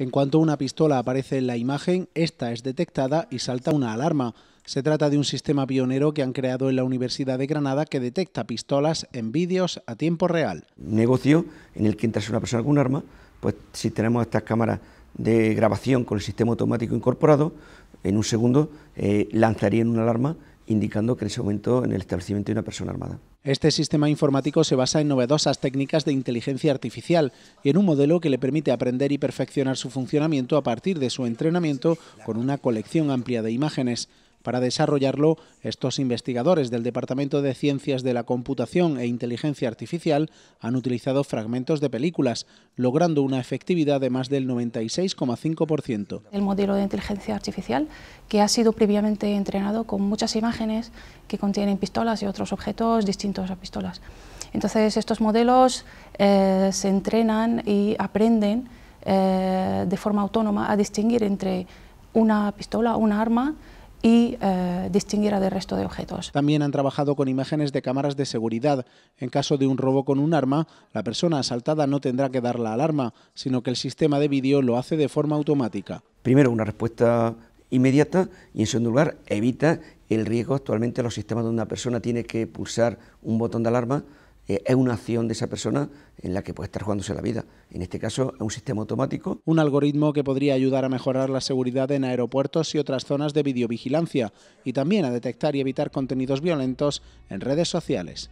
En cuanto una pistola aparece en la imagen, esta es detectada y salta una alarma. Se trata de un sistema pionero que han creado en la Universidad de Granada que detecta pistolas en vídeos a tiempo real. negocio en el que entra una persona con un arma, pues si tenemos estas cámaras de grabación con el sistema automático incorporado, en un segundo eh, lanzarían una alarma indicando que en ese momento en el establecimiento de una persona armada. Este sistema informático se basa en novedosas técnicas de inteligencia artificial y en un modelo que le permite aprender y perfeccionar su funcionamiento a partir de su entrenamiento con una colección amplia de imágenes. Para desarrollarlo, estos investigadores del Departamento de Ciencias de la Computación e Inteligencia Artificial han utilizado fragmentos de películas, logrando una efectividad de más del 96,5%. El modelo de inteligencia artificial, que ha sido previamente entrenado con muchas imágenes que contienen pistolas y otros objetos distintos a pistolas. Entonces, estos modelos eh, se entrenan y aprenden eh, de forma autónoma a distinguir entre una pistola, un arma, y eh, del resto de objetos. También han trabajado con imágenes de cámaras de seguridad. En caso de un robo con un arma, la persona asaltada no tendrá que dar la alarma, sino que el sistema de vídeo lo hace de forma automática. Primero, una respuesta inmediata y en segundo lugar, evita el riesgo actualmente los sistemas donde una persona tiene que pulsar un botón de alarma eh, es una acción de esa persona en la que puede estar jugándose la vida. En este caso es un sistema automático. Un algoritmo que podría ayudar a mejorar la seguridad en aeropuertos y otras zonas de videovigilancia y también a detectar y evitar contenidos violentos en redes sociales.